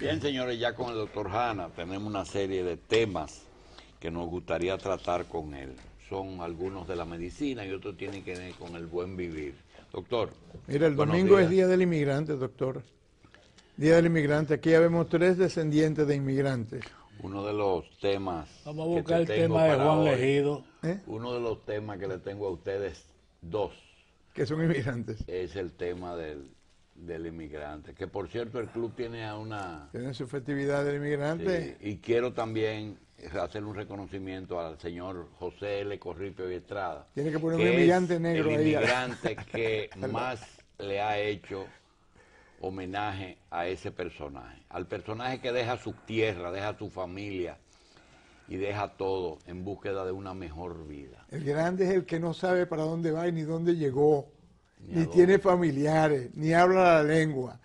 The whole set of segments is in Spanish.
Bien, señores, ya con el doctor Hanna tenemos una serie de temas que nos gustaría tratar con él. Son algunos de la medicina y otros tienen que ver con el buen vivir. Doctor. Mira, el domingo es Día del Inmigrante, doctor. Día del Inmigrante. Aquí ya vemos tres descendientes de inmigrantes. Uno de los temas. Vamos que el tema de Juan ¿Eh? Uno de los temas que le tengo a ustedes, dos. Que son inmigrantes. Es el tema del del inmigrante, que por cierto el club tiene a una... Tiene su festividad del inmigrante. y quiero también hacer un reconocimiento al señor José L. Corripio y Estrada. Tiene que poner un inmigrante negro El inmigrante que más le ha hecho homenaje a ese personaje, al personaje que deja su tierra, deja su familia y deja todo en búsqueda de una mejor vida. El grande es el que no sabe para dónde va y ni dónde llegó ni, tiene familiares, ni habla la lengua,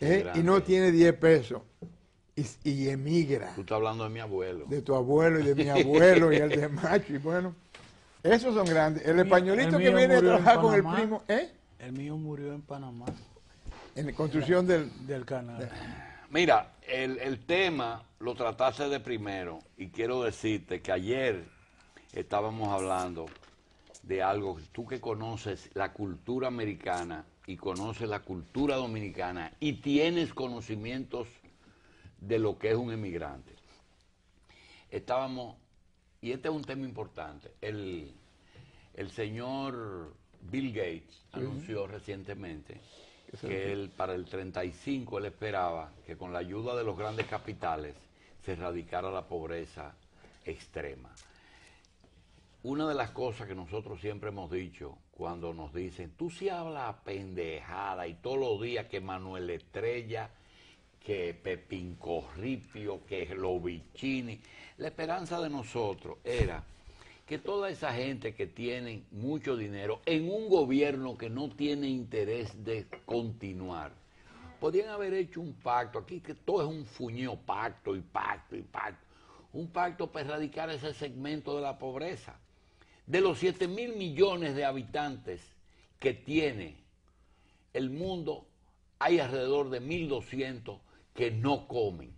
¿eh? y no tiene 10 pesos. Y, emigra. Tú estás hablando de mi abuelo. De tu abuelo y de mi abuelo y el de macho. Y bueno, esos son grandes. El, españolito que viene a trabajar con el primo, ¿eh? El mío murió en Panamá. En la construcción del, canal. Mira, el, el, tema lo trataste de primero y quiero decirte que ayer estábamos hablando de algo, tú que conoces la cultura americana y conoces la cultura dominicana y tienes conocimientos de lo que es un emigrante. Estábamos, y este es un tema importante, el, el señor Bill Gates anunció recientemente que él para el 35 él esperaba que con la ayuda de los grandes capitales se erradicara la pobreza extrema una de las cosas que nosotros siempre hemos dicho cuando nos dicen, tú si hablas pendejada y todos los días que Manuel Estrella, que Pepín Corripio, que Lovicini, la esperanza de nosotros era que toda esa gente que tiene mucho dinero en un gobierno que no tiene interés de continuar, podían haber hecho un pacto, aquí que todo es un fuñeo, pacto y pacto y pacto un pacto para erradicar ese segmento de la pobreza. De los 7 mil millones de habitantes que tiene el mundo, hay alrededor de 1.200 que no comen.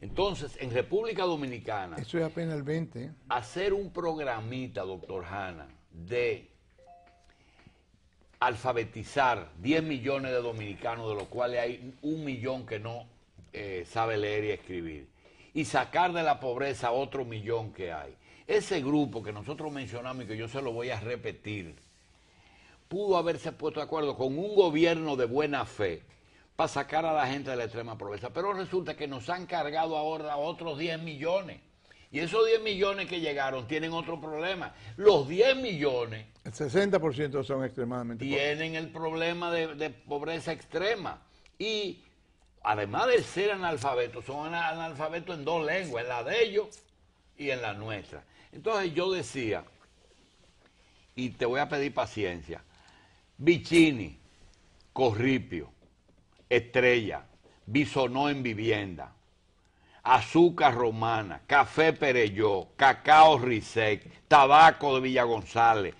Entonces, en República Dominicana... Eso apenas el ¿eh? Hacer un programita, doctor Hanna, de alfabetizar 10 millones de dominicanos, de los cuales hay un millón que no eh, sabe leer y escribir y sacar de la pobreza otro millón que hay. Ese grupo que nosotros mencionamos y que yo se lo voy a repetir, pudo haberse puesto de acuerdo con un gobierno de buena fe para sacar a la gente de la extrema pobreza. Pero resulta que nos han cargado ahora otros 10 millones. Y esos 10 millones que llegaron tienen otro problema. Los 10 millones... El 60% son extremadamente Tienen el problema de, de pobreza extrema. Y además de ser analfabetos, son analfabetos en dos lenguas, en la de ellos y en la nuestra. Entonces yo decía, y te voy a pedir paciencia, Bichini, Corripio, Estrella, Bisonó en vivienda, azúcar romana, café Perelló, cacao Risec, tabaco de Villa González,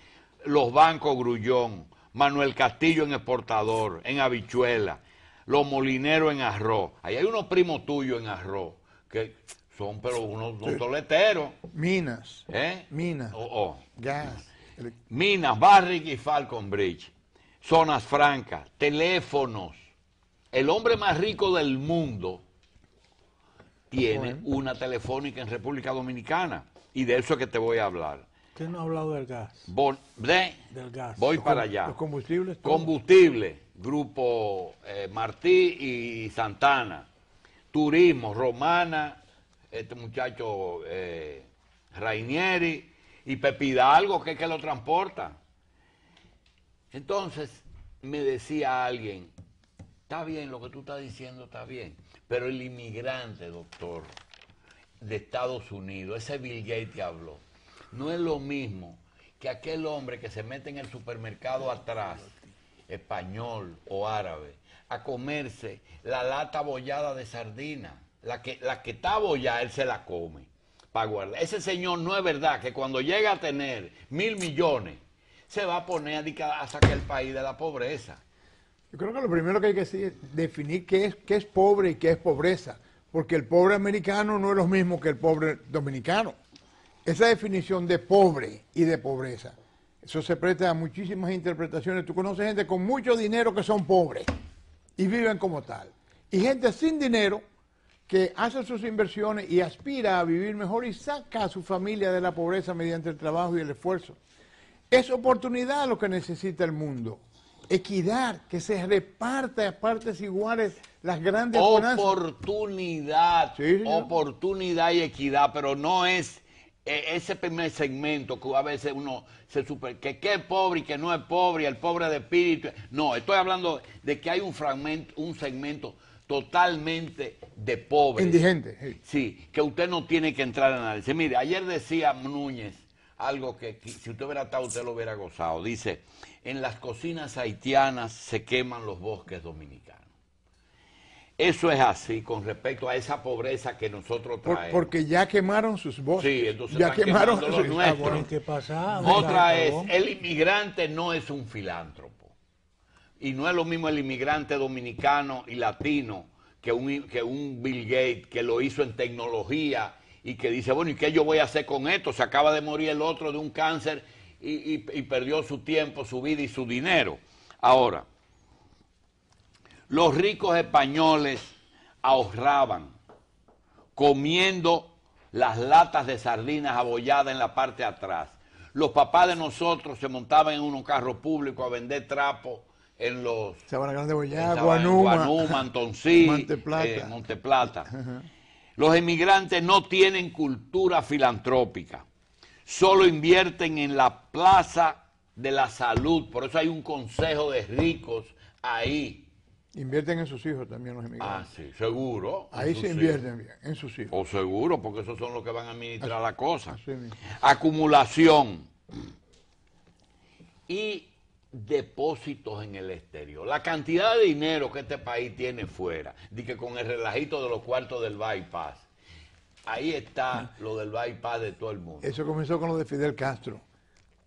los bancos Grullón, Manuel Castillo en exportador, en habichuela, los molineros en arroz. Ahí hay unos primos tuyos en arroz que son pero unos, unos toleteros. Minas. ¿Eh? Minas. Oh, oh. Gas. Minas, Barrick y Falcon Bridge. Zonas francas, teléfonos. El hombre más rico del mundo tiene una telefónica en República Dominicana. Y de eso es que te voy a hablar. ¿Qué no ha hablado del gas? del gas. Voy para allá. Los combustibles. Combustible. Grupo eh, Martí y Santana. Turismo, Romana, este muchacho eh, Rainieri y Pepidalgo, que es que lo transporta. Entonces me decía alguien, está bien, lo que tú estás diciendo está bien, pero el inmigrante, doctor, de Estados Unidos, ese Bill Gates habló, no es lo mismo que aquel hombre que se mete en el supermercado atrás español o árabe a comerse la lata bollada de sardina. La que, la que está bollada, él se la come para guardar. Ese señor no es verdad que cuando llega a tener mil millones, se va a poner a, a sacar el país de la pobreza. Yo creo que lo primero que hay que decir es definir qué es, qué es pobre y qué es pobreza, porque el pobre americano no es lo mismo que el pobre dominicano. Esa definición de pobre y de pobreza eso se presta a muchísimas interpretaciones. Tú conoces gente con mucho dinero que son pobres y viven como tal. Y gente sin dinero que hace sus inversiones y aspira a vivir mejor y saca a su familia de la pobreza mediante el trabajo y el esfuerzo. Es oportunidad lo que necesita el mundo. Equidad, que se reparta a partes iguales las grandes oportunidad, oportunidad y equidad, pero no es e, ese primer segmento que a veces uno se supone, que, qué pobre y que no es pobre, el pobre de espíritu. No, estoy hablando de que hay un fragmento, un segmento totalmente de pobre. Indigente. Sí, que usted no tiene que entrar a análisis. Mire, ayer decía Núñez algo que si usted hubiera estado, usted lo hubiera gozado. Dice, en las cocinas haitianas se queman los bosques dominicanos. Eso es así con respecto a esa pobreza que nosotros traemos. porque ya quemaron sus bosques. Sí, entonces ya quemaron los nuestros. ¿Qué Otra es, el inmigrante no es un filántropo. Y no es lo mismo el inmigrante dominicano y latino que un, que un Bill Gates que lo hizo en tecnología y que dice, bueno, ¿y qué yo voy a hacer con esto? Se acaba de morir el otro de un cáncer y perdió su tiempo, su vida y su dinero. Ahora, los ricos españoles ahorraban comiendo las latas de sardinas abolladas en la parte de atrás. Los papás de nosotros se montaban en un carro público a vender trapo en los... Se van a Guanuma, Guanuma, Monteplata. Eh, los emigrantes no tienen cultura filantrópica. Solo invierten en la plaza de la salud. Por eso hay un consejo de ricos ahí Invierten en sus hijos también los emigrantes. Ah, sí, seguro. Ahí se invierten en sus hijos. O seguro, porque esos son los que van a administrar la cosa. Acumulación y depósitos en el exterior. La cantidad de dinero que este país tiene fuera, de que con el relajito de los cuartos del bypass. Ahí está ah. lo del bypass de todo el mundo. Eso comenzó con lo de Fidel Castro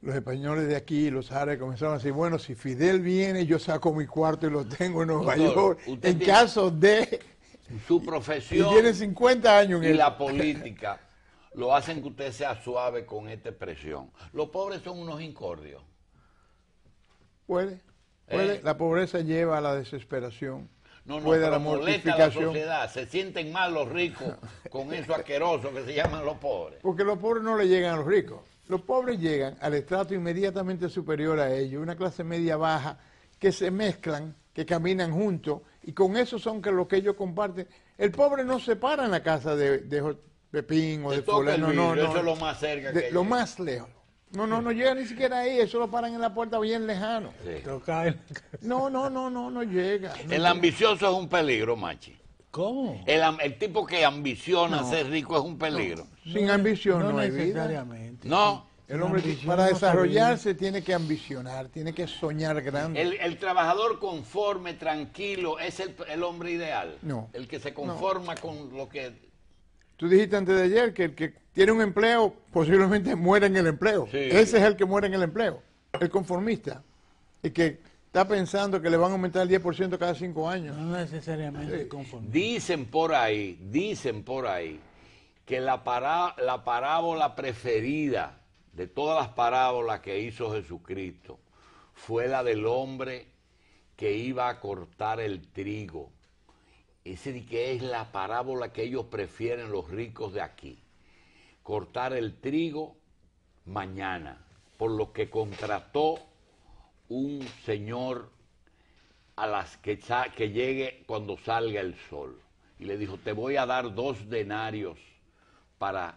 los españoles de aquí, los árabes, comenzaron a decir, bueno, si Fidel viene, yo saco mi cuarto y lo tengo en Nueva York, en caso de... Su profesión... Y tiene años. la política lo hacen que usted sea suave con esta expresión. Los pobres son unos incordios. Puede, eh. La pobreza lleva a la desesperación. No, no, puede la mortificación. La sociedad. Se sienten mal los ricos con eso asqueroso que se llaman los pobres. Porque los pobres no le llegan a los ricos. Los pobres llegan al estrato inmediatamente superior a ellos, una clase media baja, que se mezclan, que caminan juntos, y con eso son que lo que ellos comparten. El pobre no se para en la casa de, Pepín o de fulano, no, no. Eso es lo más cerca Lo más lejos. No, no, no llega ni siquiera ahí, eso lo paran en la puerta bien lejano. No, no, no, no, no llega. el ambicioso es un peligro, Machi. ¿Cómo? El, tipo que ambiciona ser rico es un peligro sin ambición no, hay Vida. No. El hombre para desarrollarse tiene que ambicionar, tiene que soñar grande. El, trabajador conforme, tranquilo, es el, hombre ideal. No. El que se conforma con lo que... Tú dijiste antes de ayer que el que tiene un empleo posiblemente muere en el empleo. Ese es el que muere en el empleo. El conformista. El que está pensando que le van a aumentar el 10% cada cinco años. No necesariamente conformista. Dicen por ahí, dicen por ahí que la, la parábola preferida de todas las parábolas que hizo Jesucristo fue la del hombre que iba a cortar el trigo. Ese que es la parábola que ellos prefieren los ricos de aquí. Cortar el trigo mañana, por lo que contrató un señor a las que, que llegue cuando salga el sol. Y le dijo, te voy a dar dos denarios para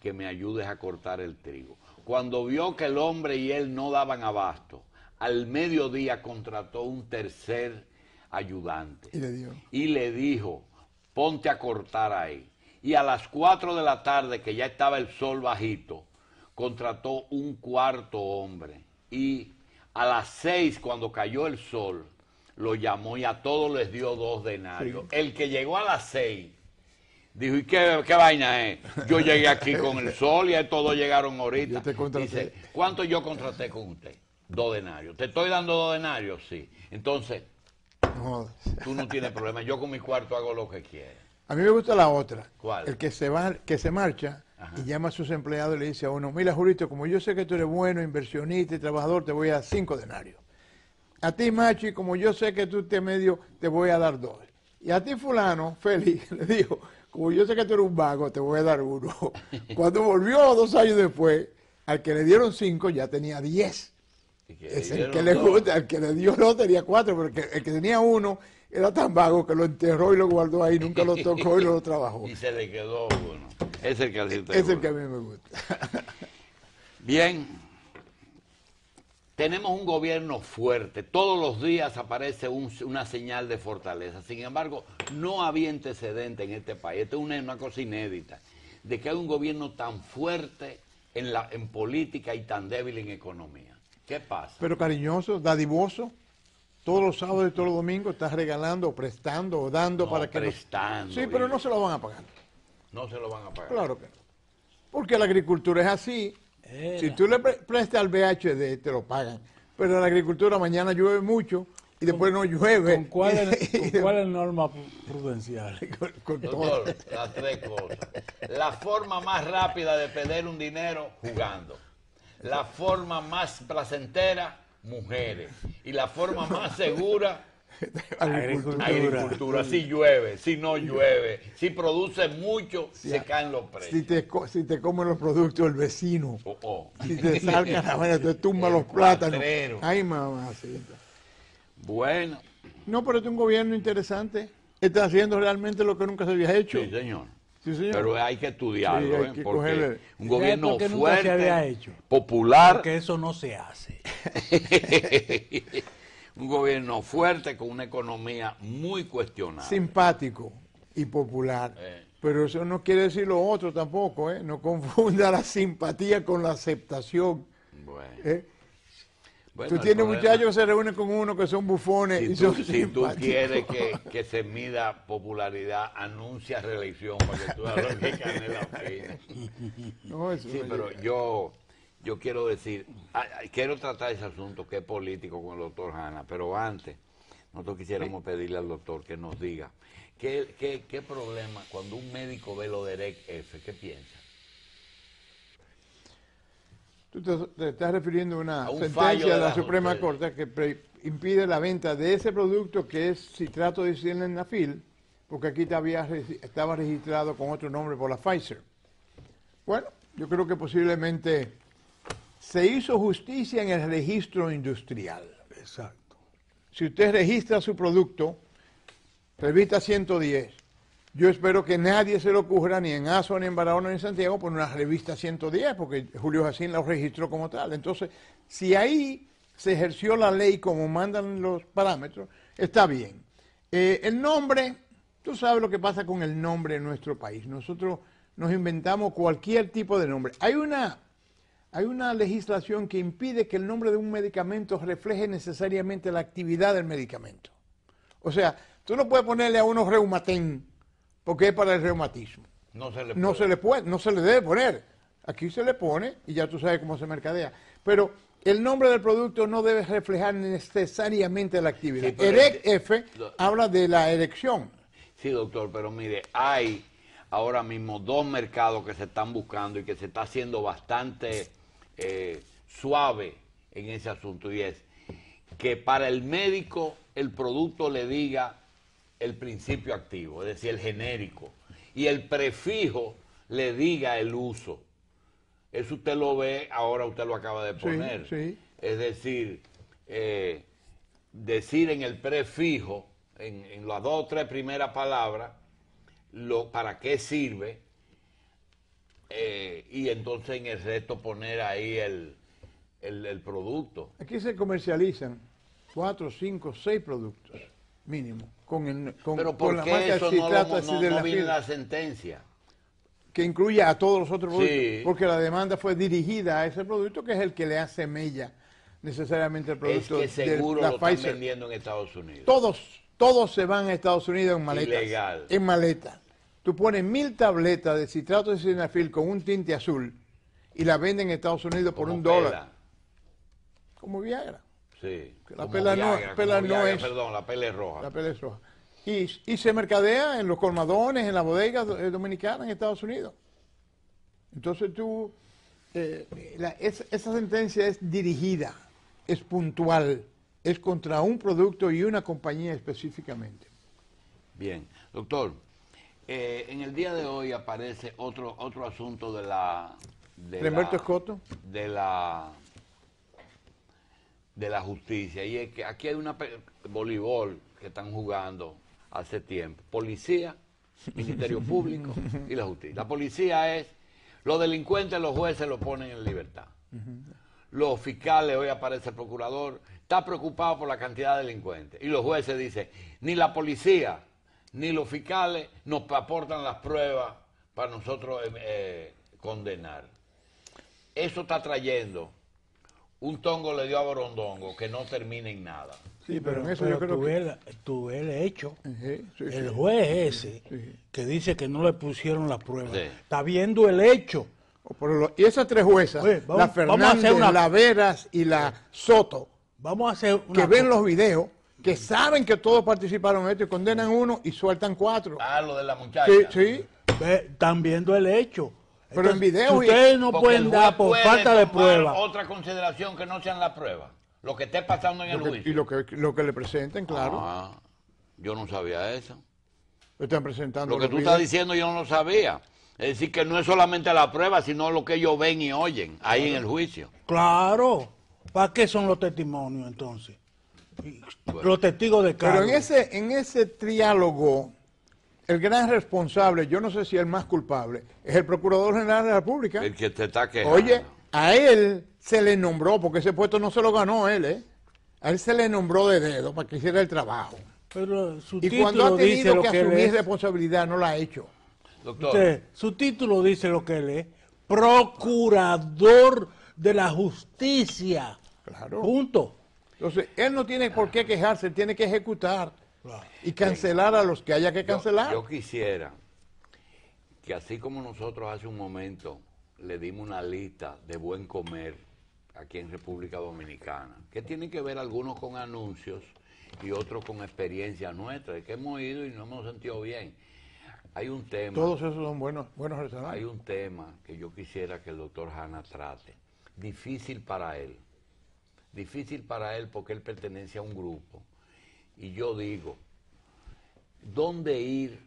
que me ayudes a cortar el trigo. Cuando vio que el hombre y él no daban abasto, al mediodía contrató un tercer ayudante. Y le dijo, ponte a cortar ahí. Y a las cuatro de la tarde, que ya estaba el sol bajito, contrató un cuarto hombre. Y a las seis cuando cayó el sol, lo llamó y a todos les dio dos denarios. El que llegó a las seis Dijo, ¿y qué, vaina es? Yo llegué aquí con el sol y todos llegaron ahorita. Dice, ¿cuánto yo contraté con usted? Dos denarios. ¿Te estoy dando dos denarios? Sí. Entonces, tú no tienes problema. Yo con mi cuarto hago lo que quiera. A mí me gusta la otra. ¿Cuál? El que se va, que se marcha y llama a sus empleados y le dice a uno, mira Jurito, como yo sé que tú eres bueno, inversionista y trabajador, te voy a dar cinco denarios. A ti, y como yo sé que tú te medio, te voy a dar dos. Y a ti, fulano, Félix, le dijo, yo sé que tú eres un vago, te voy a dar uno. Cuando volvió dos años después, al que le dieron cinco ya tenía diez. el que le gusta, al que le dio no tenía cuatro, porque el que, tenía uno era tan vago que lo enterró y lo guardó ahí, nunca lo tocó y no lo trabajó. Y se le quedó uno. Es el que, es el que a mí me gusta. Bien, tenemos un gobierno fuerte, todos los días aparece una señal de fortaleza. Sin embargo, no había antecedente en este país, esto es una, cosa inédita, de que hay un gobierno tan fuerte en, política y tan débil en economía. ¿Qué pasa? Pero cariñoso, dadivoso todos los sábados y todos los domingos estás regalando, prestando o dando para que. Prestando. Sí, pero no se lo van a pagar. No se lo van a pagar. Claro que no. Porque la agricultura es así. Si tú le prestas al BHD, te lo pagan. Pero en la agricultura mañana llueve mucho y después no llueve. ¿Con cuál es, cuál norma prudencial? con, las tres cosas. La forma más rápida de perder un dinero, jugando. La forma más placentera, mujeres. Y la forma más segura, agricultura. Si llueve, si no llueve, si produce mucho, se caen los precios. Si te, si te comen los productos el vecino, oh, oh. si te salgan la vaina, te tumban los plátanos. Ay, mamá Bueno. No, pero este es un gobierno interesante. Está haciendo realmente lo que nunca se había hecho. Sí, señor. Pero hay que estudiarlo, ¿eh? porque un gobierno fuerte, popular. Porque eso no se hace. un gobierno fuerte con una economía muy cuestionada. Simpático y popular. Eh. Pero eso no quiere decir lo otro tampoco, ¿eh? No confunda la simpatía con la aceptación. Bueno. ¿Eh? tú tienes muchachos que se reúnen con uno que son bufones si y tú, quieres que, se mida popularidad, anuncia reelección para tú lo que la oficina No, eso sí, pero yo yo quiero decir, ah, ah, quiero tratar ese asunto que es político con el doctor Hanna, pero antes, nosotros quisiéramos pedirle al doctor que nos diga qué, qué, problema cuando un médico ve lo de REC F, ¿qué piensa? Tú te, estás refiriendo a una sentencia de, la, Suprema Corte que impide la venta de ese producto que es citrato de sildenafil, porque aquí había, estaba registrado con otro nombre por la Pfizer. Bueno, yo creo que posiblemente se hizo justicia en el registro industrial. Exacto. Si usted registra su producto, revista 110, yo espero que nadie se lo ocurra, ni en ASO, ni en Barahona, ni en Santiago, por una revista 110, porque Julio Jacín la registró como tal. Entonces, si ahí se ejerció la ley como mandan los parámetros, está bien. Eh, el nombre, tú sabes lo que pasa con el nombre en nuestro país. Nosotros nos inventamos cualquier tipo de nombre. Hay una hay una legislación que impide que el nombre de un medicamento refleje necesariamente la actividad del medicamento. O sea, tú no puedes ponerle a uno reumatén porque es para el reumatismo. No se le puede. No se le puede, no se le debe poner. Aquí se le pone y ya tú sabes cómo se mercadea. Pero el nombre del producto no debe reflejar necesariamente la actividad. EREC F habla de la erección. Sí, doctor, pero mire, hay ahora mismo dos mercados que se están buscando y que se está haciendo bastante eh, suave en ese asunto y es que para el médico el producto le diga el principio activo, es decir, el genérico, y el prefijo le diga el uso. Eso usted lo ve, ahora usted lo acaba de poner. Es decir, eh, decir en el prefijo, en, las dos o tres primeras palabras, lo, para qué sirve, eh, y entonces en el resto poner ahí el, el, producto. Aquí se comercializan cuatro, cinco, seis productos mínimo. Con el, Pero ¿por qué la eso no, de la, la sentencia? Que incluya a todos los otros productos. Porque la demanda fue dirigida a ese producto que es el que le hace mella necesariamente el producto. Es que seguro de lo vendiendo en Estados Unidos. Todos, todos se van a Estados Unidos en maletas. Ilegal. En maletas. Tú pones mil tabletas de citrato de sildenafil con un tinte azul y la venden en Estados Unidos por un dólar. Como Viagra. Sí. La pela, no, es. Perdón, la pela es roja. La pela es roja. Y, se mercadea en los colmadones, en las bodegas eh, dominicanas en Estados Unidos. Entonces tú. Eh, esa sentencia es dirigida, es puntual, es contra un producto y una compañía específicamente. Bien, doctor. Eh, en el día de hoy aparece otro otro asunto de la de de la de la justicia y es que aquí hay una voleibol que están jugando hace tiempo policía ministerio público y la justicia la policía es los delincuentes los jueces lo ponen en libertad los fiscales hoy aparece el procurador está preocupado por la cantidad de delincuentes y los jueces dicen ni la policía ni los fiscales nos aportan las pruebas para nosotros eh, eh, condenar. Eso está trayendo un tongo le dio a Borondongo que no termina en nada. Sí, pero, en eso yo creo que... El, el hecho, el juez ese, que dice que no le pusieron las pruebas está viendo el hecho. Oh, y esas tres jueces, la Fernández, la Veras y la Soto, vamos a hacer que ven los videos que saben que todos participaron en esto y condenan uno y sueltan cuatro. Ah, lo de la muchacha. Sí, Están viendo el hecho. Pero en video. ustedes no pueden dar por falta de prueba. Otra consideración que no sean las pruebas. Lo que esté pasando en el juicio. Y lo que, le presenten, claro. Ah, yo no sabía eso. Están presentando. Lo que tú estás diciendo yo no lo sabía. Es decir, que no es solamente la prueba, sino lo que ellos ven y oyen ahí en el juicio. Claro. ¿Para qué son los testimonios entonces? los testigos de cargo. Pero en ese, en ese triálogo, el gran responsable, yo no sé si el más culpable, es el Procurador General de la República. El que te está quejando. Oye, a él se le nombró, porque ese puesto no se lo ganó él, ¿eh? A él se le nombró de dedo para que hiciera el trabajo. Pero su y cuando ha tenido que, asumir responsabilidad, no la ha hecho. Doctor. su título dice lo que él es. Procurador de la Justicia. Claro. Punto. Entonces, él no tiene por qué quejarse, él tiene que ejecutar y cancelar a los que haya que cancelar. Yo, quisiera que así como nosotros hace un momento le dimos una lista de buen comer aquí en República Dominicana, que tiene que ver algunos con anuncios y otros con experiencias nuestras, que hemos ido y no hemos sentido bien. Hay un tema. Todos esos son buenos, buenos Hay un tema que yo quisiera que el doctor Hanna trate. Difícil para él difícil para él porque él pertenece a un grupo. Y yo digo, ¿dónde ir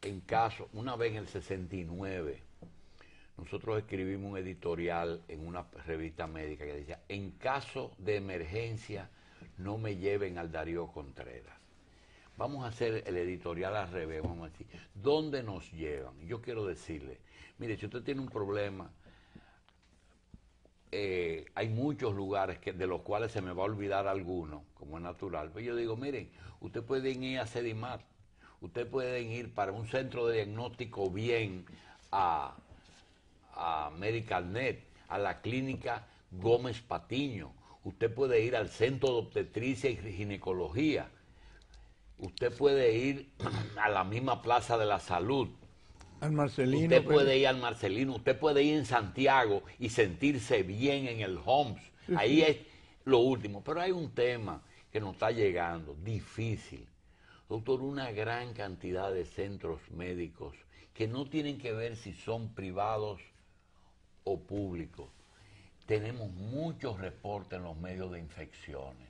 en caso? Una vez en el 69, nosotros escribimos un editorial en una revista médica que decía, en caso de emergencia, no me lleven al Darío Contreras. Vamos a hacer el editorial al revés, vamos a decir, ¿dónde nos llevan? Yo quiero decirle, mire, si usted tiene un problema eh, hay muchos lugares que, de los cuales se me va a olvidar alguno, como es natural. Pero pues yo digo, miren, ustedes pueden ir a Sedimar, ustedes pueden ir para un centro de diagnóstico bien a, a Medical Net, a la clínica Gómez Patiño, usted puede ir al centro de obstetricia y ginecología, usted puede ir a la misma Plaza de la Salud, Marcelino. Usted pues. puede ir al Marcelino, usted puede ir en Santiago y sentirse bien en el Homs. Ahí es lo último. Pero hay un tema que nos está llegando, difícil. Doctor, una gran cantidad de centros médicos que no tienen que ver si son privados o públicos. Tenemos muchos reportes en los medios de infecciones.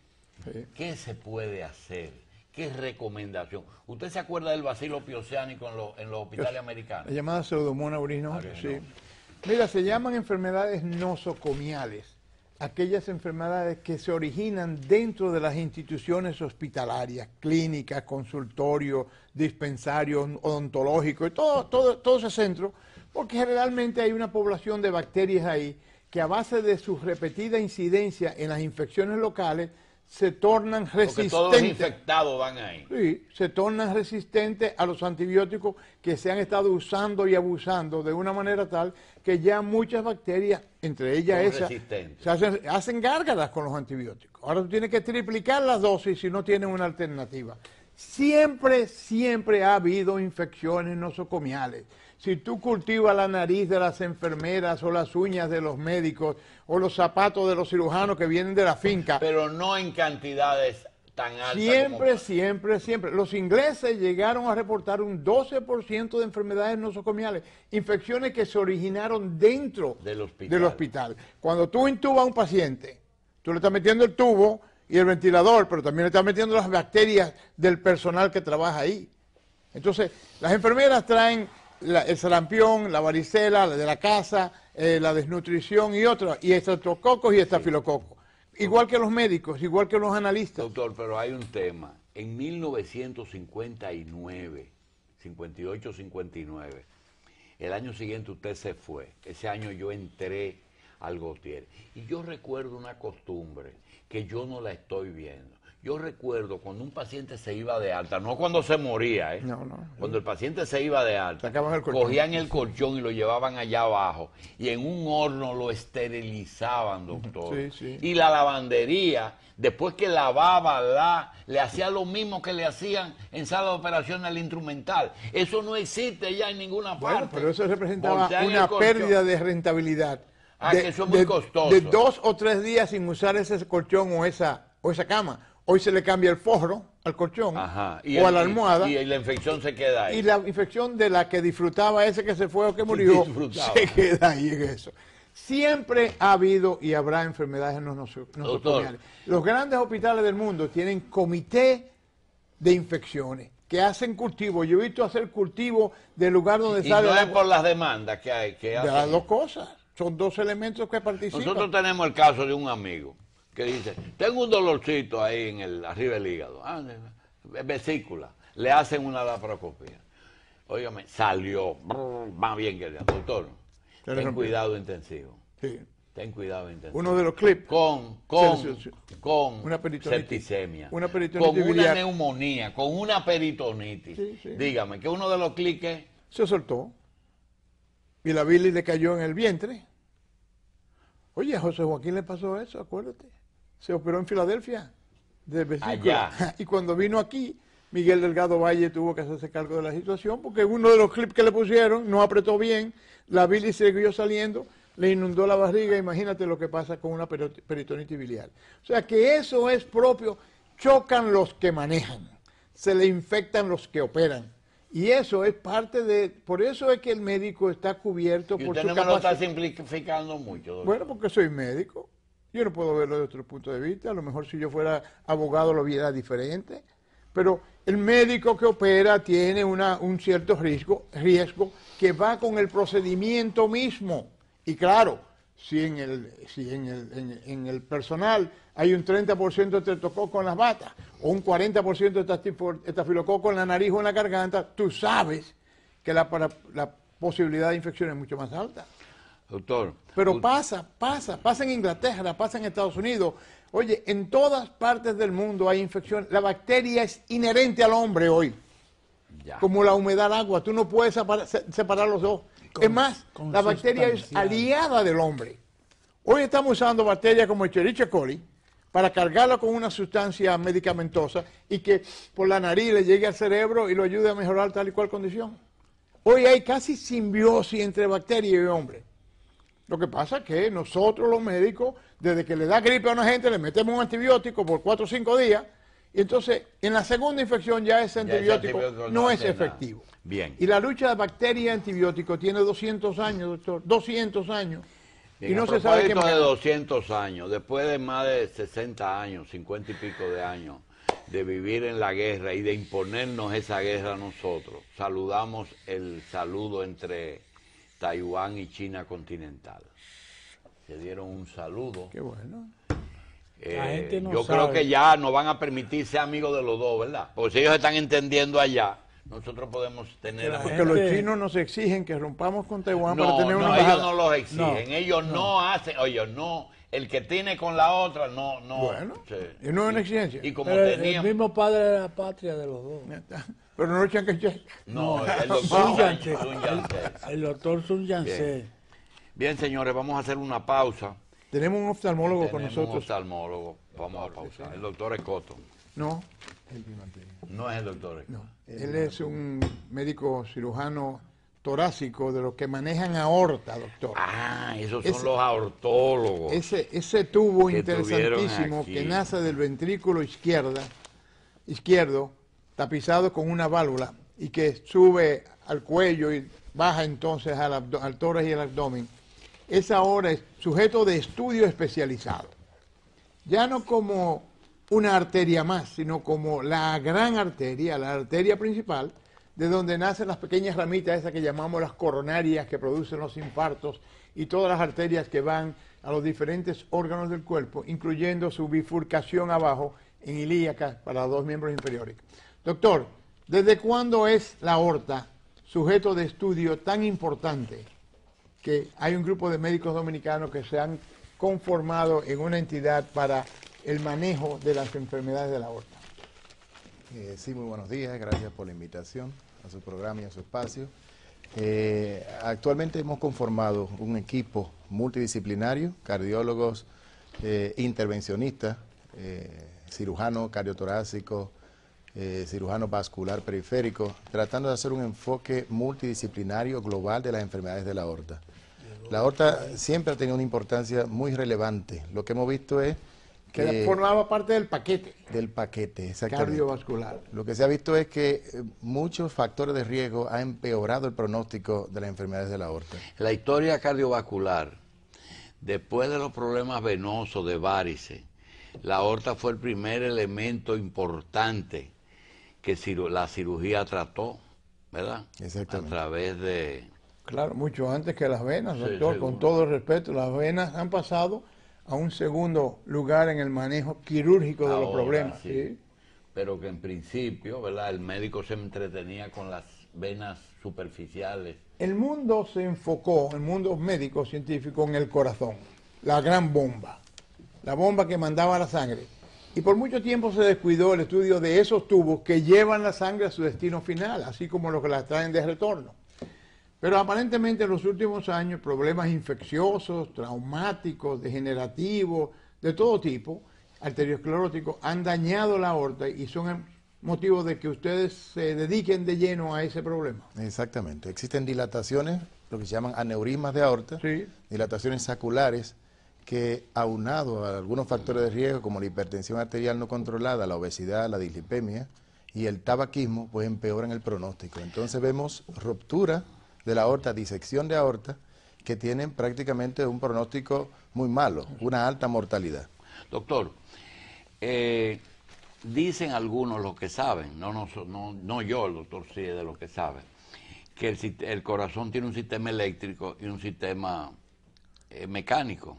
¿Qué se puede hacer? ¿Qué recomendación? ¿Usted se acuerda del vacilo pioceánico en, en los hospitales americanos? La llamada pseudomonas urinosa, ah, sí. Mira, se llaman enfermedades nosocomiales, aquellas enfermedades que se originan dentro de las instituciones hospitalarias, clínicas, consultorios, dispensarios odontológicos, todo, todo, todo ese centro, porque generalmente hay una población de bacterias ahí que a base de su repetida incidencia en las infecciones locales se tornan resistentes. van ahí. Sí, se tornan resistentes a los antibióticos que se han estado usando y abusando de una manera tal que ya muchas bacterias, entre ellas esas, se hacen, hacen con los antibióticos. Ahora tú tienes que triplicar las dosis si no tienes una alternativa. Siempre, siempre ha habido infecciones nosocomiales. Si tú cultivas la nariz de las enfermeras o las uñas de los médicos o los zapatos de los cirujanos que vienen de la finca. Pero no en cantidades tan altas. Siempre, siempre, siempre. Los ingleses llegaron a reportar un 12% de enfermedades nosocomiales, infecciones que se originaron dentro del hospital. Cuando tú intubas a un paciente, tú le estás metiendo el tubo y el ventilador, pero también le estás metiendo las bacterias del personal que trabaja ahí. Entonces, las enfermeras traen el sarampión, la varicela, la de la casa, eh, la desnutrición y otras, y estreptococos y estafilococos. Igual que los médicos, igual que los analistas. Doctor, pero hay un tema. En 1959, 58-59, el año siguiente usted se fue. Ese año yo entré al Gautier. Y yo recuerdo una costumbre que yo no la estoy viendo. Yo recuerdo cuando un paciente se iba de alta, no cuando se moría, ¿eh? No, no. Cuando el paciente se iba de alta, cogían el colchón y lo llevaban allá abajo y en un horno lo esterilizaban, doctor. Sí, sí. Y la lavandería, después que lavaba, la, le hacía lo mismo que le hacían en sala de operaciones al instrumental. Eso no existe ya en ninguna parte. pero eso representaba una pérdida de rentabilidad. Ah, que eso es muy costoso. De dos o tres días sin usar ese colchón o esa, o esa cama Hoy se le cambia el forro al colchón o a la almohada. Y, la infección se queda ahí. Y la infección de la que disfrutaba ese que se fue o que murió se queda ahí en eso. Siempre ha habido y habrá enfermedades en los nosocomiales. Los grandes hospitales del mundo tienen comité de infecciones que hacen cultivo. Yo he visto hacer cultivo del lugar donde y No es por las demandas que hay. Que de las dos cosas. Son dos elementos que participan. Nosotros tenemos el caso de un amigo que dice, tengo un dolorcito ahí en el, arriba del hígado, ah, vesícula, le hacen una laparoscopia. Óigame, salió más bien que el doctor. Ten cuidado intensivo. Sí. Ten cuidado intensivo. Uno de los clips. Con, con, con una peritonitis con una neumonía, con una peritonitis. Dígame, que uno de los cliques... Se soltó. Y la bilis le cayó en el vientre. Oye, a José Joaquín le pasó eso, acuérdate se operó en Filadelfia de ah, Y cuando vino aquí, Miguel Delgado Valle tuvo que hacerse cargo de la situación porque uno de los clips que le pusieron no apretó bien, la bilis siguió saliendo, le inundó la barriga, imagínate lo que pasa con una peritonitis biliar. O sea que eso es propio, chocan los que manejan, se le infectan los que operan. Y eso es parte de, por eso es que el médico está cubierto usted por su no lo está simplificando mucho. Bueno, porque soy médico. Yo no puedo verlo desde otro punto de vista, a lo mejor si yo fuera abogado lo viera diferente, pero el médico que opera tiene un cierto riesgo, que va con el procedimiento mismo. Y claro, si en el, personal hay un 30% de tocó con las batas o un 40% de estafilococo con la nariz o en la garganta, tú sabes que la posibilidad de infección es mucho más alta. Doctor. Pero pasa, pasa, pasa en Inglaterra, pasa en Estados Unidos. Oye, en todas partes del mundo hay infección. La bacteria es inherente al hombre hoy. Como la humedad agua. Tú no puedes separar, los dos. es más, la bacteria es aliada del hombre. Hoy estamos usando bacterias como el coli para cargarla con una sustancia medicamentosa y que por la nariz le llegue al cerebro y lo ayude a mejorar tal y cual condición. Hoy hay casi simbiosis entre bacteria y hombre. Lo que pasa es que nosotros los médicos, desde que le da gripe a una gente, le metemos un antibiótico por 4 o cinco días, y entonces en la segunda infección ya ese antibiótico, no, es efectivo. Bien. Y la lucha de bacteria y antibiótico tiene 200 años, doctor, 200 años. y no se sabe qué más. de 200 años, después de más de 60 años, 50 y pico de años de vivir en la guerra y de imponernos esa guerra a nosotros, saludamos el saludo entre Taiwán y China continental. Se dieron un saludo. Qué bueno. Eh, yo creo que ya no van a permitir ser amigos de los dos, ¿verdad? Porque si ellos están entendiendo allá, nosotros podemos tener... porque los chinos nos exigen que rompamos con Taiwán para tener no, una ellos no los exigen, ellos no. hacen, ellos no el que tiene con la otra no. no bueno, y no es una exigencia. El mismo padre de la patria de los dos. Pero no es Chanqueche. No, es el doctor Sun El doctor Sun Bien. Bien, señores, vamos a hacer una pausa. Tenemos un oftalmólogo con nosotros. Un oftalmólogo. Vamos a pausar. El doctor Escoto. No. no es el doctor Escoto. No. Él es un médico cirujano torácico de los que manejan aorta, doctor. Ah, esos son los aortólogos. Ese, ese tubo interesantísimo que nace del ventrículo izquierda, izquierdo, tapizado con una válvula y que sube al cuello y baja entonces al, al tórax y al abdomen. ...es ahora sujeto de estudio especializado. Ya no como una arteria más, sino como la gran arteria, la arteria principal, de donde nacen las pequeñas ramitas, esas que llamamos las coronarias, que producen los infartos, y todas las arterias que van a los diferentes órganos del cuerpo, incluyendo su bifurcación abajo en ilíaca para los dos miembros inferiores. Doctor, ¿desde cuándo es la aorta sujeto de estudio tan importante que hay un grupo de médicos dominicanos que se han conformado en una entidad para el manejo de las enfermedades de la aorta? Eh, sí, muy buenos días, gracias por la invitación a su programa y a su espacio. Eh, actualmente hemos conformado un equipo multidisciplinario, cardiólogos, eh, intervencionistas, eh, cirujanos cirujano cardiotorácico, cirujano vascular periférico, tratando de hacer un enfoque multidisciplinario global de las enfermedades de la aorta. La aorta siempre ha tenido una importancia muy relevante. Lo que hemos visto es que, formaba parte del paquete. Del paquete, exactamente. Cardiovascular. Lo que se ha visto es que eh, muchos factores de riesgo han empeorado el pronóstico de las enfermedades de la aorta. La historia cardiovascular, después de los problemas venosos de varices, la aorta fue el primer elemento importante que la cirugía trató, ¿verdad? Exactamente. A través de... Claro, mucho antes que las venas, doctor, con todo respeto, las venas han pasado a un segundo lugar en el manejo quirúrgico de los problemas. Pero que en principio, ¿verdad? El médico se entretenía con las venas superficiales. El mundo se enfocó, el mundo médico científico, en el corazón, la gran bomba, la bomba que mandaba la sangre. Y por mucho tiempo se descuidó el estudio de esos tubos que llevan la sangre a su destino final, así como los que la traen de retorno. Pero aparentemente en los últimos años problemas infecciosos, traumáticos, degenerativos, de todo tipo, arterioscleróticos, han dañado la aorta y son el motivo de que ustedes se dediquen de lleno a ese problema. Exactamente. Existen dilataciones, lo que se llaman aneurismas de aorta, dilataciones saculares, que aunado a algunos factores de riesgo como la hipertensión arterial no controlada, la obesidad, la dislipemia y el tabaquismo, pues empeoran el pronóstico. Entonces vemos ruptura de la aorta, disección de aorta, que tienen prácticamente un pronóstico muy malo, una alta mortalidad. Doctor, eh, dicen algunos los que saben, no, no, no, yo, el doctor sí de los que saben, que el, corazón tiene un sistema eléctrico y un sistema eh, mecánico,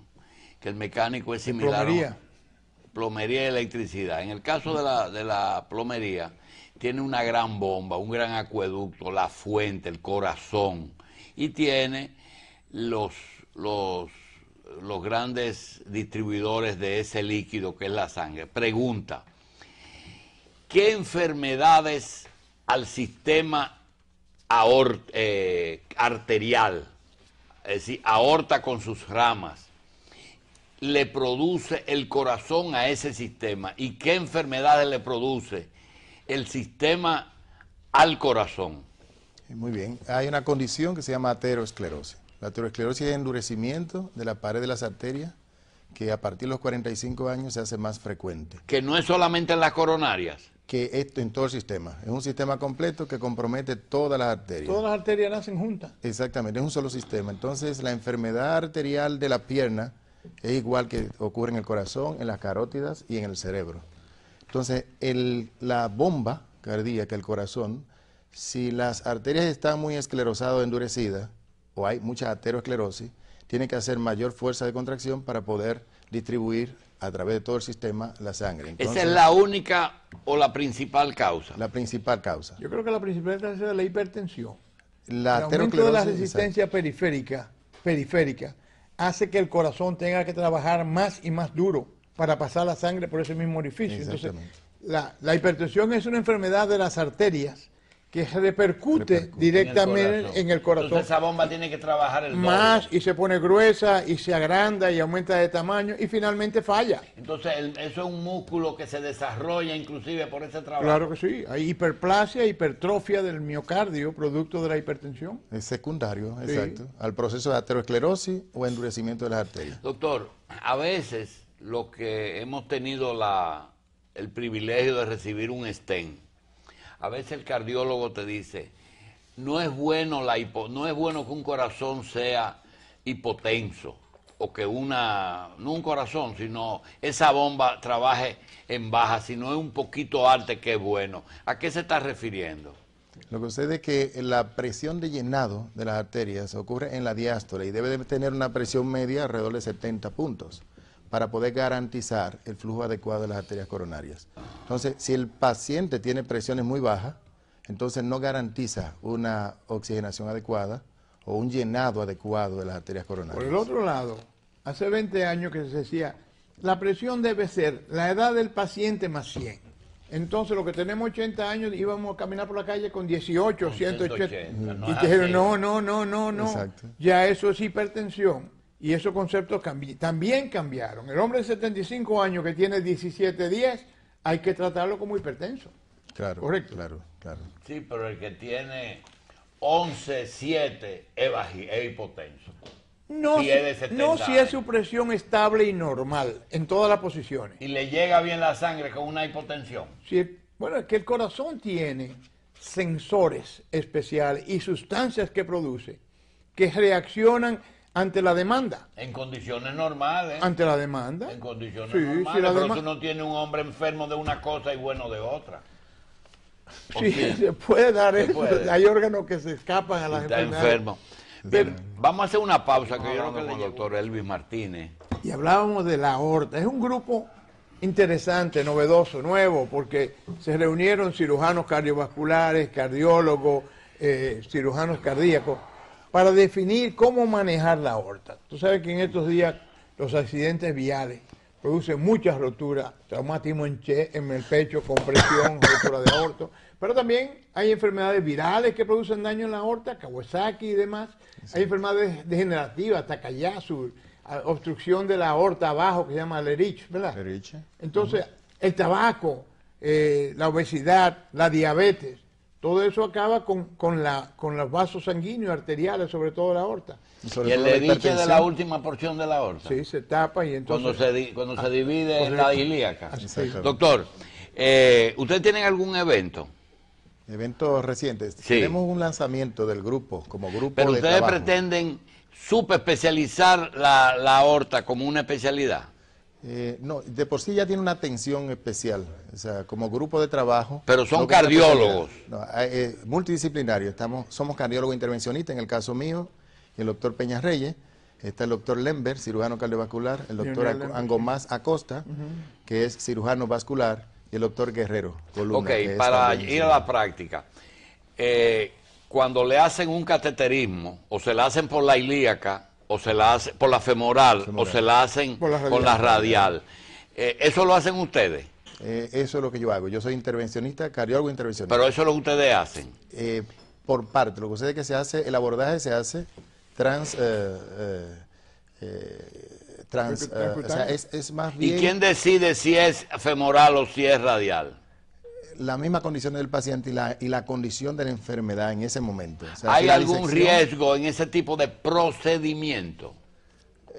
que el mecánico es similar plomería. a plomería y electricidad. En el caso de la, de la plomería, tiene una gran bomba, un gran acueducto, la fuente, el corazón, y tiene los, los, grandes distribuidores de ese líquido que es la sangre. Pregunta, ¿qué enfermedades al sistema eh, arterial, es decir, aorta con sus ramas, le produce el corazón a ese sistema y qué enfermedades le produce el sistema al corazón. Muy bien, hay una condición que se llama ateroesclerosis. La ateroesclerosis es endurecimiento de la pared de las arterias que a partir de los 45 años se hace más frecuente. Que no es solamente en las coronarias. Que esto en todo el sistema. Es un sistema completo que compromete todas las arterias. Todas las arterias nacen juntas. Exactamente, es un solo sistema. Entonces, la enfermedad arterial de la pierna es igual que ocurre en el corazón, en las carótidas y en el cerebro. Entonces, la bomba cardíaca, el corazón, si las arterias están muy esclerosadas o endurecidas, o hay mucha aterosclerosis, tiene que hacer mayor fuerza de contracción para poder distribuir a través de todo el sistema la sangre. ¿Esa es la única o la principal causa? La principal causa. Yo creo que la principal causa es la hipertensión. La el de la resistencia periférica, periférica hace que el corazón tenga que trabajar más y más duro para pasar la sangre por ese mismo orificio. Entonces, la, hipertensión es una enfermedad de las arterias que repercute, directamente en el, corazón. Entonces esa bomba tiene que trabajar el más y se pone gruesa y se agranda y aumenta de tamaño y finalmente falla. Entonces eso es un músculo que se desarrolla inclusive por ese trabajo. Claro que sí, hay hiperplasia, hipertrofia del miocardio producto de la hipertensión. Es secundario, exacto, al proceso de aterosclerosis o endurecimiento de las arterias. Doctor, a veces lo que hemos tenido la, el privilegio de recibir un estén. a veces el cardiólogo te dice, no es bueno, la no es bueno que un corazón sea hipotenso o que una, no un corazón, sino esa bomba trabaje en baja, sino es un poquito arte que es bueno. ¿A qué se está refiriendo? Lo que sucede es que la presión de llenado de las arterias ocurre en la diástole y debe de tener una presión media alrededor de 70 puntos para poder garantizar el flujo adecuado de las arterias coronarias. Entonces, si el paciente tiene presiones muy bajas, entonces no garantiza una oxigenación adecuada o un llenado adecuado de las arterias coronarias. Por el otro lado, hace 20 años que se decía, la presión debe ser la edad del paciente más 100. Entonces, lo que tenemos 80 años, íbamos a caminar por la calle con 18, 180. y dijeron, ah, no, no, no, no, no. Ya eso es hipertensión y esos conceptos también cambiaron. El hombre de 75 años que tiene 17 días, hay que tratarlo como hipertenso. Claro. Correcto. Claro, claro. Sí, pero el que tiene 11, 7 es, hipotenso. No si, es no si es su presión estable y normal en todas las posiciones. Y le llega bien la sangre con una hipotensión. bueno, es que el corazón tiene sensores especiales y sustancias que produce que reaccionan ante la demanda. En condiciones normales. Ante la demanda. En condiciones normales. Si la pero no tiene un hombre enfermo de una cosa y bueno de otra. Sí, se puede dar eso. Hay órganos que se escapan a las Está enfermo. Bien, vamos a hacer una pausa que yo creo que doctor Elvis Martínez. Y hablábamos de la aorta. Es un grupo interesante, novedoso, nuevo, porque se reunieron cirujanos cardiovasculares, cardiólogos, eh, cirujanos cardíacos para definir cómo manejar la aorta. Tú sabes que en estos días los accidentes viales producen muchas roturas, traumatismo en, en el pecho, compresión, rotura de aorto, pero también hay enfermedades virales que producen daño en la aorta, Kawasaki y demás. Hay enfermedades degenerativas, hasta Takayasu, obstrucción de la aorta abajo que se llama Lerich, ¿verdad? Lerich. Entonces, el tabaco, eh, la obesidad, la diabetes, todo eso acaba con, la, con los vasos sanguíneos, arteriales, sobre todo la aorta. y el leviche de la última porción de la aorta. Sí, se tapa y entonces... Cuando se, ah, divide correcto. Pues la ilíaca. Ah, Doctor, eh, ¿ustedes tienen algún evento? Eventos recientes. Tenemos un lanzamiento del grupo, como grupo de Pero ustedes pretenden subespecializar la, la aorta como una especialidad. Eh, no, de por sí ya tiene una atención especial, o sea, como grupo de trabajo. Pero son cardiólogos. Eh, eh, multidisciplinarios, estamos, somos cardiólogos intervencionistas, en el caso mío, el doctor Peñas Reyes, está el doctor Lember, cirujano cardiovascular, el doctor Angomás Acosta, que es cirujano vascular, y el doctor Guerrero, columna, Ok, para ir a la práctica, cuando le hacen un cateterismo o se le hacen por la ilíaca, o se la hace por la femoral, o se la hacen por la radial. Con la radial. Eh, ¿Eso lo hacen ustedes? Eh, eso es lo que yo hago. Yo soy intervencionista, cardiólogo intervencionista. Pero eso es lo que ustedes hacen. Eh, por parte, lo que ustedes que se hace, el abordaje se hace trans trans, es, más ¿Y quién decide si es femoral o si es radial? La misma condición del paciente y la, y la condición de la enfermedad en ese momento. ¿Hay algún riesgo en ese tipo de procedimiento?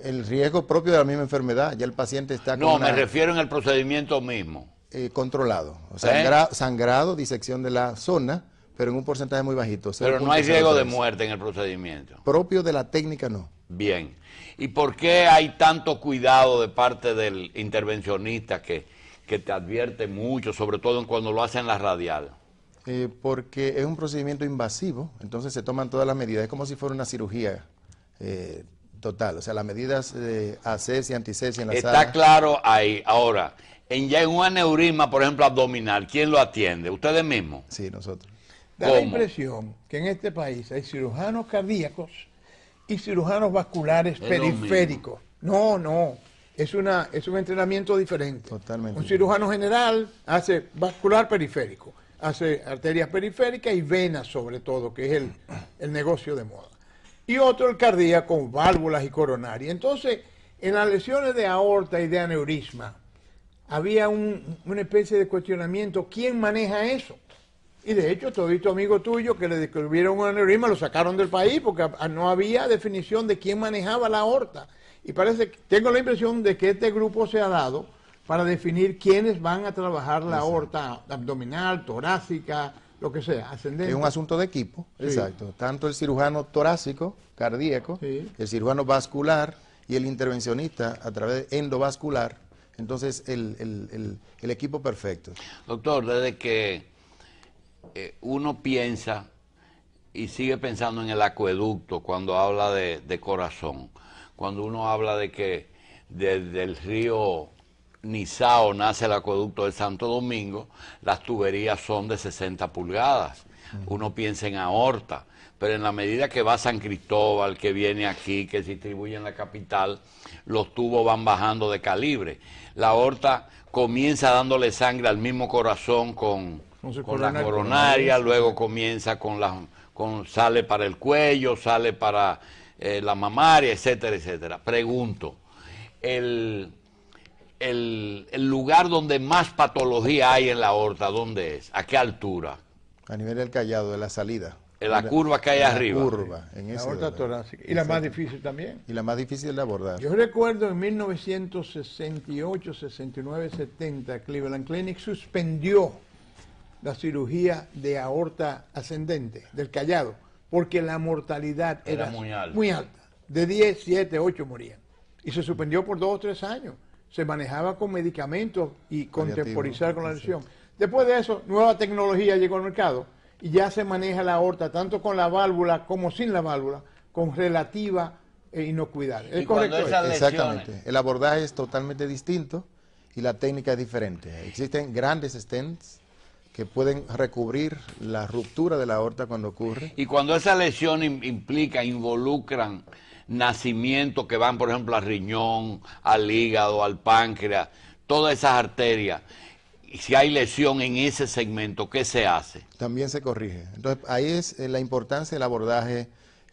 El riesgo propio de la misma enfermedad, ya el paciente está No, me refiero en el procedimiento mismo. Eh, controlado, ¿Eh? sangrado, disección de la zona, pero en un porcentaje muy bajito. Pero no hay riesgo de muerte en el procedimiento. Propio de la técnica, no. Bien. ¿Y por qué hay tanto cuidado de parte del intervencionista que que te advierte mucho, sobre todo cuando lo hacen en la radial? Eh, porque es un procedimiento invasivo, entonces se toman todas las medidas, es como si fuera una cirugía eh, total, o sea, las medidas de eh, y antisepsia en la Está claro ahí, ahora, en ya en un aneurisma, por ejemplo, abdominal, ¿quién lo atiende? ¿Ustedes mismos? Sí, nosotros. Da la impresión que en este país hay cirujanos cardíacos y cirujanos vasculares periféricos. No, no es, una, es un entrenamiento diferente. Un cirujano general hace vascular periférico, hace arterias periféricas y venas sobre todo, que es el, negocio de moda. Y otro el cardíaco, válvulas y coronaria. Entonces, en las lesiones de aorta y de aneurisma, había un, una especie de cuestionamiento, ¿quién maneja eso? Y de hecho, todito amigo tuyo que le descubrieron un aneurisma lo sacaron del país porque no había definición de quién manejaba la aorta. Y parece, tengo la impresión de que este grupo se ha dado para definir quiénes van a trabajar la aorta abdominal, torácica, lo que sea, ascendente. Es un asunto de equipo, exacto. Tanto el cirujano torácico, cardíaco, el cirujano vascular y el intervencionista a través de endovascular. Entonces, el, equipo perfecto. Doctor, desde que eh, uno piensa y sigue pensando en el acueducto cuando habla de corazón, cuando uno habla de que desde el río Nizao nace el acueducto de Santo Domingo, las tuberías son de 60 pulgadas. Uno piensa en aorta, pero en la medida que va San Cristóbal, que viene aquí, que se distribuye en la capital, los tubos van bajando de calibre. La aorta comienza dándole sangre al mismo corazón con, con la coronaria, luego comienza con la con, sale para el cuello, sale para eh, la mamaria, etcétera, etcétera. Pregunto, el, lugar donde más patología hay en la aorta, ¿dónde es? ¿A qué altura? A nivel del callado, de la salida. En la, curva que hay arriba. La curva, en esa. torácica. Y la más difícil también. Y la más difícil de abordar. Yo recuerdo en 1968, 69, 70, Cleveland Clinic suspendió la cirugía de aorta ascendente, del callado porque la mortalidad era, muy, alta. De 10, 7, 8 morían. Y se suspendió por 2 o 3 años. Se manejaba con medicamentos y contemporizar con la lesión. Después de eso, nueva tecnología llegó al mercado y ya se maneja la aorta tanto con la válvula como sin la válvula, con relativa e inocuidad. ¿Es correcto correcto? Exactamente. El abordaje es totalmente distinto y la técnica es diferente. Existen grandes stents que pueden recubrir la ruptura de la aorta cuando ocurre. Y cuando esa lesión implica, involucran nacimientos que van, por ejemplo, al riñón, al hígado, al páncreas, todas esas arterias, y si hay lesión en ese segmento, ¿qué se hace? También se corrige. Entonces, ahí es eh, la importancia del abordaje,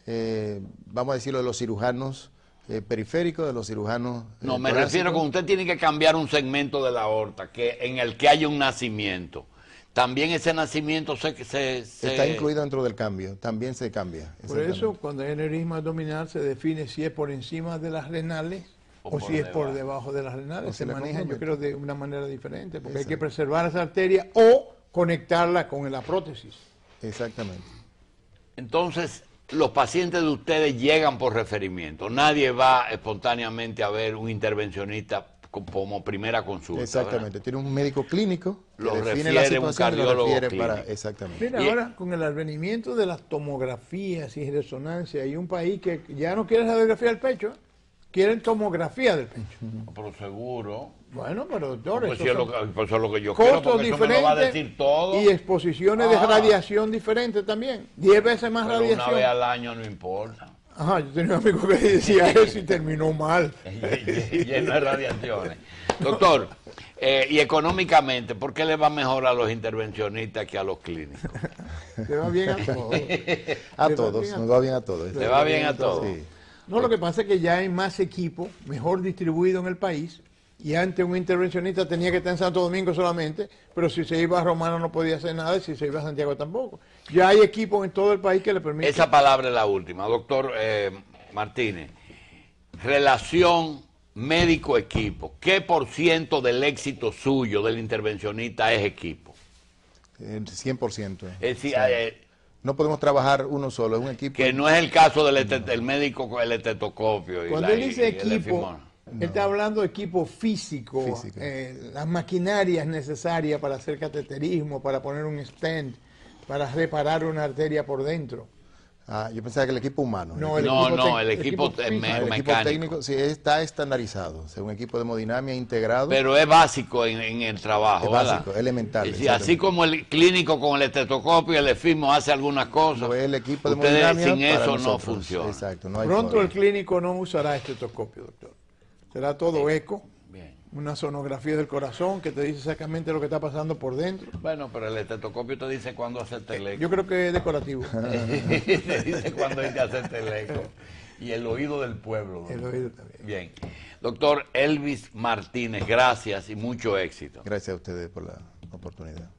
eh, vamos a decirlo, de los cirujanos eh, periféricos, de los cirujanos. no, me refiero con usted tiene que cambiar un segmento de la aorta que, en el que haya un nacimiento. También ese nacimiento se, se, se... Está incluido dentro del cambio, también se cambia. Por eso, cuando hay aneurisma abdominal, se define si es por encima de las renales o, si es por debajo de las renales. se, manejan, maneja, yo creo, de una manera diferente, porque hay que preservar esa arteria o conectarla con la prótesis. Exactamente. Entonces, los pacientes de ustedes llegan por referimiento. Nadie va espontáneamente a ver un intervencionista como primera consulta. Exactamente, tiene un médico clínico, que refiere la situación un cardiólogo lo para, exactamente. Mira, ahora con el advenimiento de las tomografías y resonancia, hay un país que ya no quiere radiografía del pecho, quieren tomografía del pecho. Pero seguro. Bueno, pero doctor, pues pues eso, es lo que, es que yo quiero, diferentes eso me lo va a decir todo. y exposiciones de ah. radiación diferentes también. Diez veces más radiación. Una vez al año no importa. Ajá, yo tenía un amigo que decía eso y terminó mal. Lleno de radiaciones. Doctor, eh, y económicamente, ¿por qué le va mejor a los intervencionistas que a los clínicos? Le va bien a todos. a todos, nos va bien a todos. Le va bien a todos. No, lo que pasa es que ya hay más equipo, mejor distribuido en el país, y antes un intervencionista tenía que estar en Santo Domingo solamente, pero si se iba a Romano no podía hacer nada y si se iba a Santiago tampoco. Ya hay equipos en todo el país que le permiten. Esa palabra es la última, doctor eh, Martínez. Relación médico-equipo. ¿Qué por ciento del éxito suyo del intervencionista es equipo? 100%. Es decir, eh, No podemos trabajar uno solo, es un equipo. Que no es el caso del, médico este, el médico, el estetoscopio. Cuando él dice equipo, Está hablando de equipo físico, eh, las maquinarias necesarias para hacer cateterismo, para poner un stand, para reparar una arteria por dentro. Ah, yo pensaba que el equipo humano. No, el no, equipo, el equipo, ah, el técnico está estandarizado. Es un equipo de hemodinamia integrado. Pero es básico en, el trabajo. Es básico, elemental. Y así como el clínico con el estetoscopio, el EFIMO hace algunas cosas. Pues el equipo de sin eso no funciona. Pronto el clínico no usará estetoscopio, doctor. Será todo eco. Bien. Una sonografía del corazón que te dice exactamente lo que está pasando por dentro. Bueno, pero el estetoscopio te dice cuándo hacerte el eh, eco. Yo creo que es decorativo. te dice cuándo hay que hacerte el eco. Y el oído del pueblo. El oído también. Bien. Doctor Elvis Martínez, gracias y mucho éxito. Gracias a ustedes por la oportunidad.